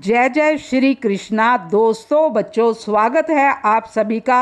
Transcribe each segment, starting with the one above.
जय जय श्री कृष्णा दोस्तों बच्चों स्वागत है आप सभी का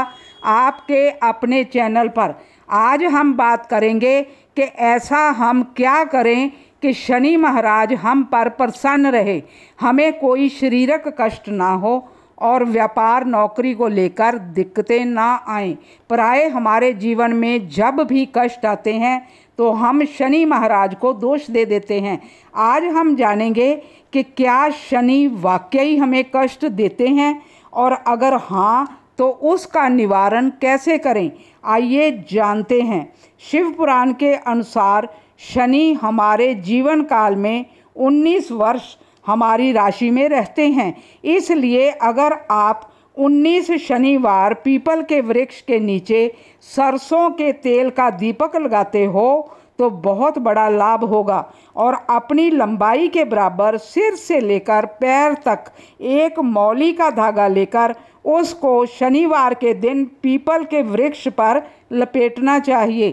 आपके अपने चैनल पर आज हम बात करेंगे कि ऐसा हम क्या करें कि शनि महाराज हम पर प्रसन्न रहे हमें कोई शरीरक कष्ट ना हो और व्यापार नौकरी को लेकर दिक्कतें ना आएं प्राय हमारे जीवन में जब भी कष्ट आते हैं तो हम शनि महाराज को दोष दे देते हैं आज हम जानेंगे कि क्या शनि वाकई हमें कष्ट देते हैं और अगर हाँ तो उसका निवारण कैसे करें आइए जानते हैं शिव पुराण के अनुसार शनि हमारे जीवन काल में 19 वर्ष हमारी राशि में रहते हैं इसलिए अगर आप 19 शनिवार पीपल के वृक्ष के नीचे सरसों के तेल का दीपक लगाते हो तो बहुत बड़ा लाभ होगा और अपनी लंबाई के बराबर सिर से लेकर पैर तक एक मौली का धागा लेकर उसको शनिवार के दिन पीपल के वृक्ष पर लपेटना चाहिए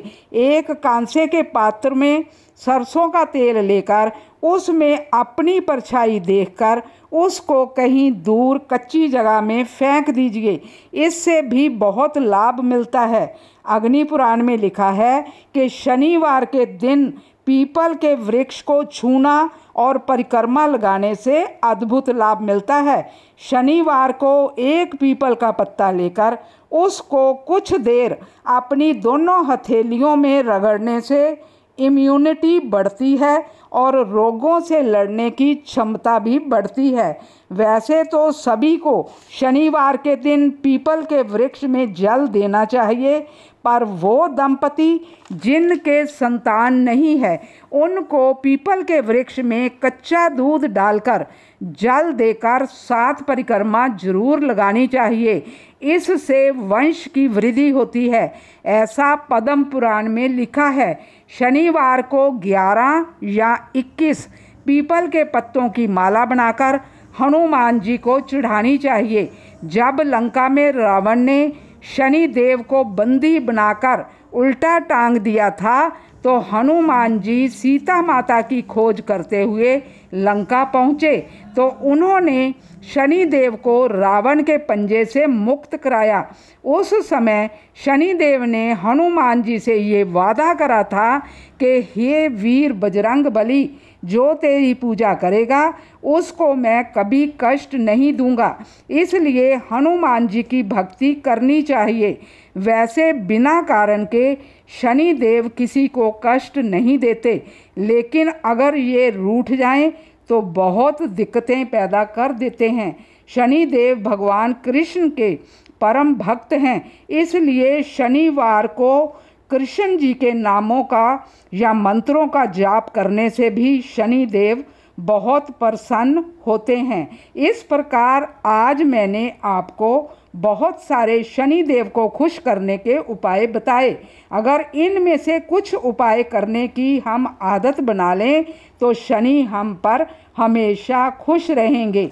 एक कांसे के पात्र में सरसों का तेल लेकर उसमें अपनी परछाई देखकर उसको कहीं दूर कच्ची जगह में फेंक दीजिए इससे भी बहुत लाभ मिलता है अग्नि पुराण में लिखा है कि शनिवार के दिन पीपल के वृक्ष को छूना और परिक्रमा लगाने से अद्भुत लाभ मिलता है शनिवार को एक पीपल का पत्ता लेकर उसको कुछ देर अपनी दोनों हथेलियों में रगड़ने से इम्यूनिटी बढ़ती है और रोगों से लड़ने की क्षमता भी बढ़ती है वैसे तो सभी को शनिवार के दिन पीपल के वृक्ष में जल देना चाहिए पर वो दंपति जिनके संतान नहीं है उनको पीपल के वृक्ष में कच्चा दूध डालकर जल देकर सात परिक्रमा जरूर लगानी चाहिए इससे वंश की वृद्धि होती है ऐसा पद्म पुराण में लिखा है शनिवार को 11 या 21 पीपल के पत्तों की माला बनाकर हनुमान जी को चढ़ानी चाहिए जब लंका में रावण ने शनि देव को बंदी बनाकर उल्टा टांग दिया था तो हनुमान जी सीता माता की खोज करते हुए लंका पहुँचे तो उन्होंने शनि देव को रावण के पंजे से मुक्त कराया उस समय शनि देव ने हनुमान जी से ये वादा करा था कि हे वीर बजरंग बली जो तेरी पूजा करेगा उसको मैं कभी कष्ट नहीं दूंगा इसलिए हनुमान जी की भक्ति करनी चाहिए वैसे बिना कारण के शनि देव किसी को कष्ट नहीं देते लेकिन अगर ये रूठ जाएं तो बहुत दिक्कतें पैदा कर देते हैं शनि देव भगवान कृष्ण के परम भक्त हैं इसलिए शनिवार को कृष्ण जी के नामों का या मंत्रों का जाप करने से भी शनि देव बहुत प्रसन्न होते हैं इस प्रकार आज मैंने आपको बहुत सारे शनि देव को खुश करने के उपाय बताए अगर इनमें से कुछ उपाय करने की हम आदत बना लें तो शनि हम पर हमेशा खुश रहेंगे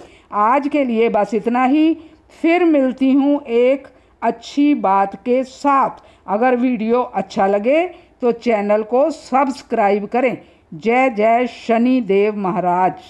आज के लिए बस इतना ही फिर मिलती हूँ एक अच्छी बात के साथ अगर वीडियो अच्छा लगे तो चैनल को सब्सक्राइब करें जय जय शनि देव महाराज